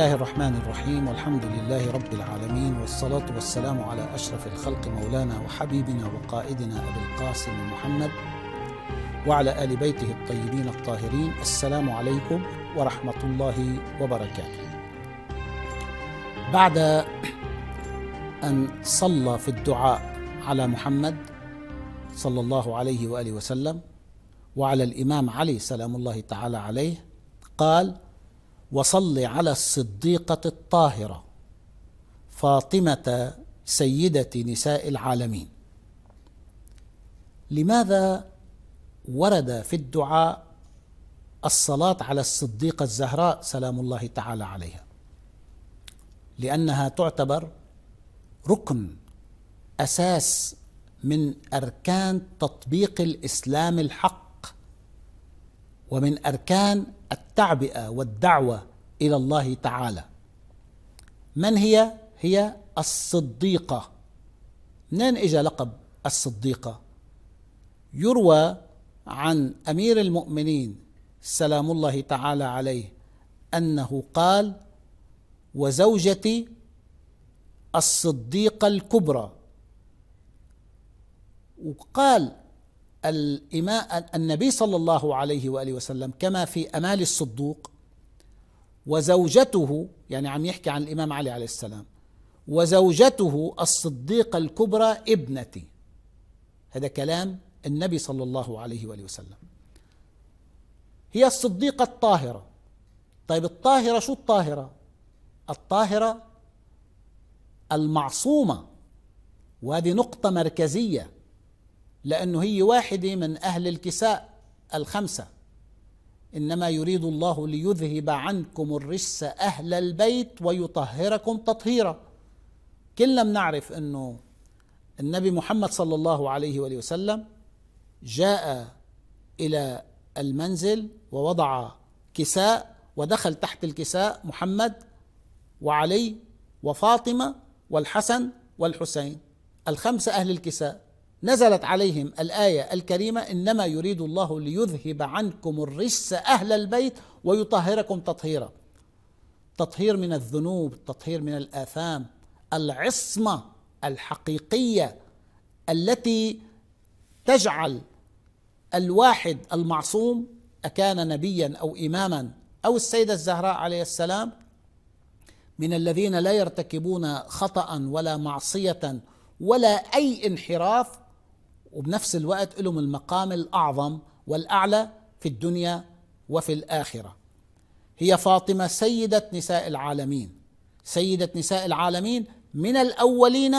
الله الرحمن الرحيم والحمد لله رب العالمين والصلاة والسلام على أشرف الخلق مولانا وحبيبنا وقائدنا أبي القاسم محمد وعلى آل بيته الطيبين الطاهرين السلام عليكم ورحمة الله وبركاته بعد أن صلى في الدعاء على محمد صلى الله عليه وآله وسلم وعلى الإمام علي سلام الله تعالى عليه قال وصل على الصديقة الطاهرة فاطمة سيدة نساء العالمين لماذا ورد في الدعاء الصلاة على الصديقة الزهراء سلام الله تعالى عليها لأنها تعتبر ركن أساس من أركان تطبيق الإسلام الحق ومن أركان التعبئة والدعوة إلى الله تعالى من هي؟ هي الصديقة منين إجا لقب الصديقة؟ يروى عن أمير المؤمنين سلام الله تعالى عليه أنه قال وزوجتي الصديقة الكبرى وقال الإماء النبي صلى الله عليه وآله وسلم كما في أمال الصدوق وزوجته يعني عم يحكي عن الإمام علي عليه السلام وزوجته الصديقة الكبرى ابنتي هذا كلام النبي صلى الله عليه وآله وسلم هي الصديقة الطاهرة طيب الطاهرة شو الطاهرة؟ الطاهرة المعصومة وهذه نقطة مركزية لأنه هي واحدة من أهل الكساء الخمسة انما يريد الله ليذهب عنكم الرجس اهل البيت ويطهركم تطهيرا كلنا بنعرف انه النبي محمد صلى الله عليه واله وسلم جاء الى المنزل ووضع كساء ودخل تحت الكساء محمد وعلي وفاطمه والحسن والحسين الخمسه اهل الكساء نزلت عليهم الآية الكريمة إنما يريد الله ليذهب عنكم الرجس أهل البيت ويطهركم تطهيرا تطهير من الذنوب تطهير من الآثام العصمة الحقيقية التي تجعل الواحد المعصوم أكان نبيا أو إماما أو السيدة الزهراء عليه السلام من الذين لا يرتكبون خطأ ولا معصية ولا أي انحراف وبنفس الوقت لهم المقام الأعظم والأعلى في الدنيا وفي الآخرة هي فاطمة سيدة نساء العالمين سيدة نساء العالمين من الأولين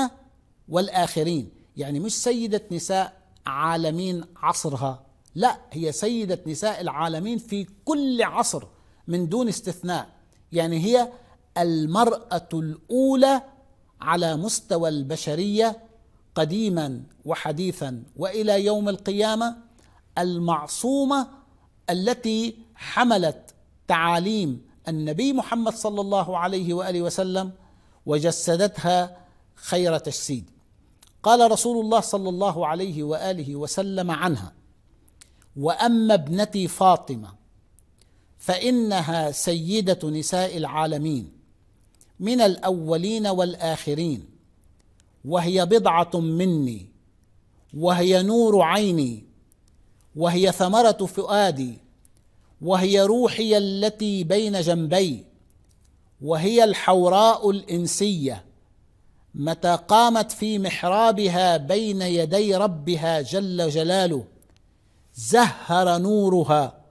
والآخرين يعني مش سيدة نساء عالمين عصرها لا هي سيدة نساء العالمين في كل عصر من دون استثناء يعني هي المرأة الأولى على مستوى البشرية قديما وحديثا والى يوم القيامه المعصومه التي حملت تعاليم النبي محمد صلى الله عليه واله وسلم وجسدتها خير تجسيد قال رسول الله صلى الله عليه واله وسلم عنها واما ابنتي فاطمه فانها سيده نساء العالمين من الاولين والاخرين وهي بضعه مني وهي نور عيني وهي ثمره فؤادي وهي روحي التي بين جنبي وهي الحوراء الانسيه متى قامت في محرابها بين يدي ربها جل جلاله زهر نورها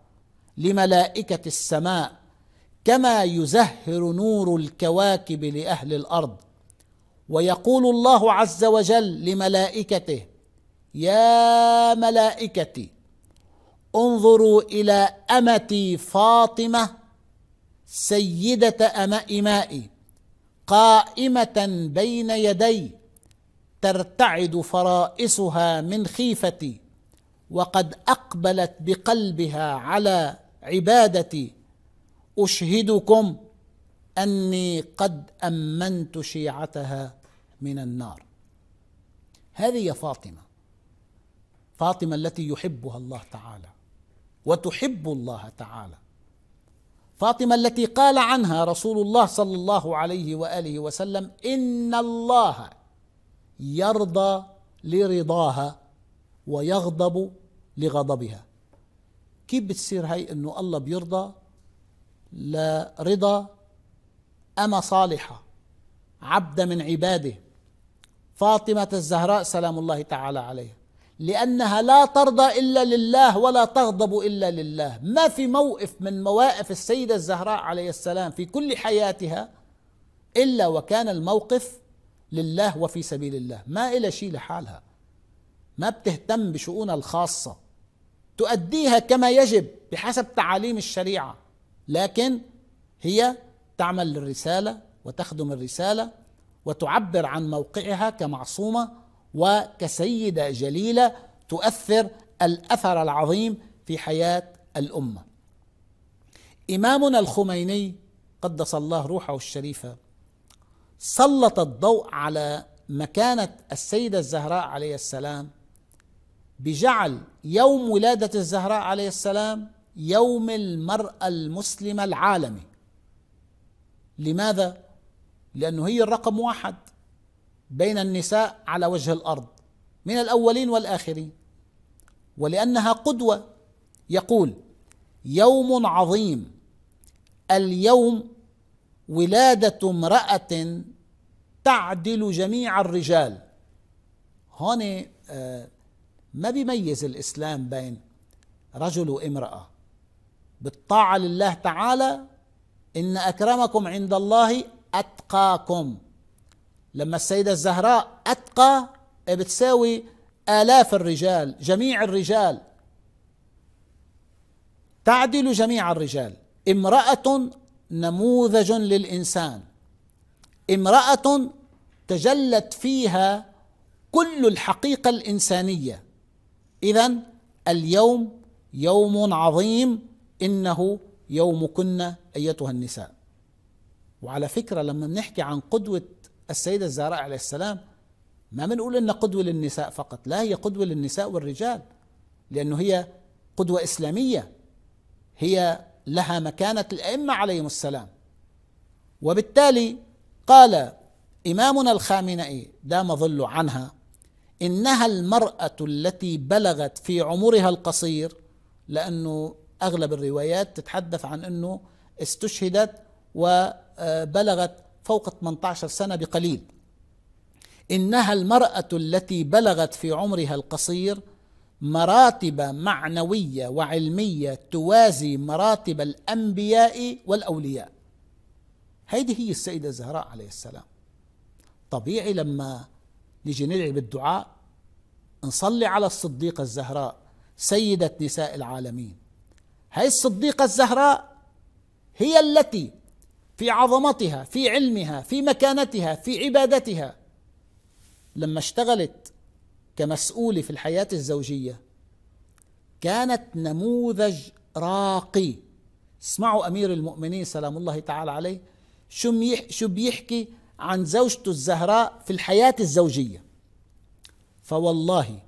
لملائكه السماء كما يزهر نور الكواكب لاهل الارض ويقول الله عز وجل لملائكته يا ملائكتي انظروا الى امتي فاطمه سيده اماء مائي قائمه بين يدي ترتعد فرائسها من خيفتي وقد اقبلت بقلبها على عبادتي اشهدكم اني قد امنت شيعتها من النار هذه فاطمه فاطمه التي يحبها الله تعالى وتحب الله تعالى فاطمه التي قال عنها رسول الله صلى الله عليه واله وسلم ان الله يرضى لرضاها ويغضب لغضبها كيف بتصير هي انه الله بيرضى لرضا أما صالحة عبد من عباده فاطمة الزهراء سلام الله تعالى عليها لأنها لا ترضى إلا لله ولا تغضب إلا لله ما في موقف من مواقف السيدة الزهراء عليه السلام في كل حياتها إلا وكان الموقف لله وفي سبيل الله ما إلى شيء لحالها ما بتهتم بشؤونها الخاصة تؤديها كما يجب بحسب تعاليم الشريعة لكن هي تعمل للرسالة وتخدم الرسالة وتعبر عن موقعها كمعصومه وكسيده جليله تؤثر الاثر العظيم في حياه الامه. امامنا الخميني قدس الله روحه الشريفه سلط الضوء على مكانه السيده الزهراء عليه السلام بجعل يوم ولاده الزهراء عليه السلام يوم المراه المسلمه العالمي. لماذا؟ لأنه هي الرقم واحد بين النساء على وجه الأرض من الأولين والآخرين ولأنها قدوة يقول يوم عظيم اليوم ولادة امرأة تعدل جميع الرجال هون آه، ما بيميز الإسلام بين رجل وامرأة بالطاعة لله تعالى إن أكرمكم عند الله أتقاكم لما السيدة الزهراء أتقى إيه بتساوي آلاف الرجال جميع الرجال تعدل جميع الرجال امرأة نموذج للإنسان امرأة تجلت فيها كل الحقيقة الإنسانية إذا اليوم يوم عظيم إنه يومكن أيتها النساء وعلى فكرة لما بنحكي عن قدوة السيدة الزهراء عليه السلام ما بنقول إنها قدوة للنساء فقط لا هي قدوة للنساء والرجال لأنه هي قدوة إسلامية هي لها مكانة الأئمة عليهم السلام وبالتالي قال إمامنا الخامنئي دام ظل عنها إنها المرأة التي بلغت في عمرها القصير لأنه أغلب الروايات تتحدث عن أنه استشهدت وبلغت فوق 18 سنة بقليل إنها المرأة التي بلغت في عمرها القصير مراتب معنوية وعلمية توازي مراتب الأنبياء والأولياء هذه هي السيدة زهراء عليه السلام طبيعي لما نجي ندعي بالدعاء نصلي على الصديقة الزهراء سيدة نساء العالمين هاي الصديقة الزهراء هي التي في عظمتها في علمها في مكانتها في عبادتها لما اشتغلت كمسؤوله في الحياه الزوجيه كانت نموذج راقي اسمعوا امير المؤمنين سلام الله تعالى عليه شو شو بيحكي عن زوجته الزهراء في الحياه الزوجيه فوالله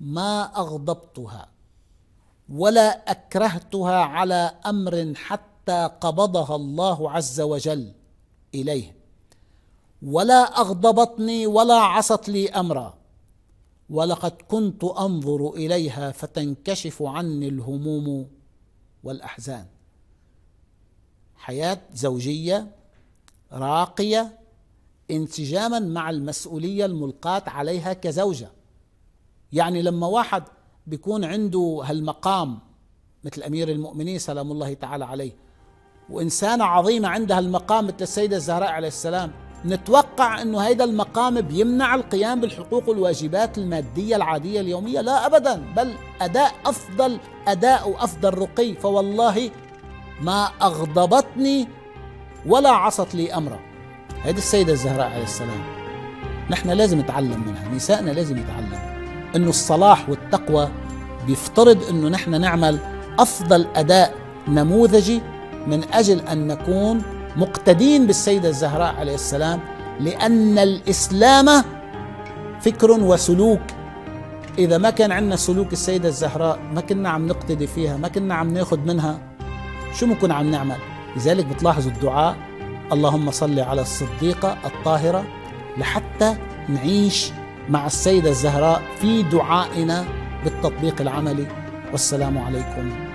ما اغضبتها ولا اكرهتها على امر حتى حتى قبضها الله عز وجل اليه ولا اغضبتني ولا عصت لي امرا ولقد كنت انظر اليها فتنكشف عني الهموم والاحزان حياه زوجيه راقيه انسجاما مع المسؤوليه الملقاه عليها كزوجه يعني لما واحد بيكون عنده هالمقام مثل امير المؤمنين سلام الله تعالى عليه وإنسانة عظيمة عندها المقام مثل السيدة الزهراء عليه السلام نتوقع أنه هيدا المقام بيمنع القيام بالحقوق والواجبات المادية العادية اليومية لا أبدا بل أداء أفضل أداء وأفضل رقي فوالله ما أغضبتني ولا عصت لي أمرا هيدي السيدة الزهراء عليه السلام نحن لازم نتعلم منها نسائنا لازم يتعلم أنه الصلاح والتقوى بيفترض أنه نحن نعمل أفضل أداء نموذجي من اجل ان نكون مقتدين بالسيده الزهراء عليه السلام لان الاسلام فكر وسلوك اذا ما كان عندنا سلوك السيده الزهراء ما كنا عم نقتدي فيها ما كنا عم ناخذ منها شو ممكن عم نعمل لذلك بتلاحظوا الدعاء اللهم صل على الصديقه الطاهره لحتى نعيش مع السيده الزهراء في دعائنا بالتطبيق العملي والسلام عليكم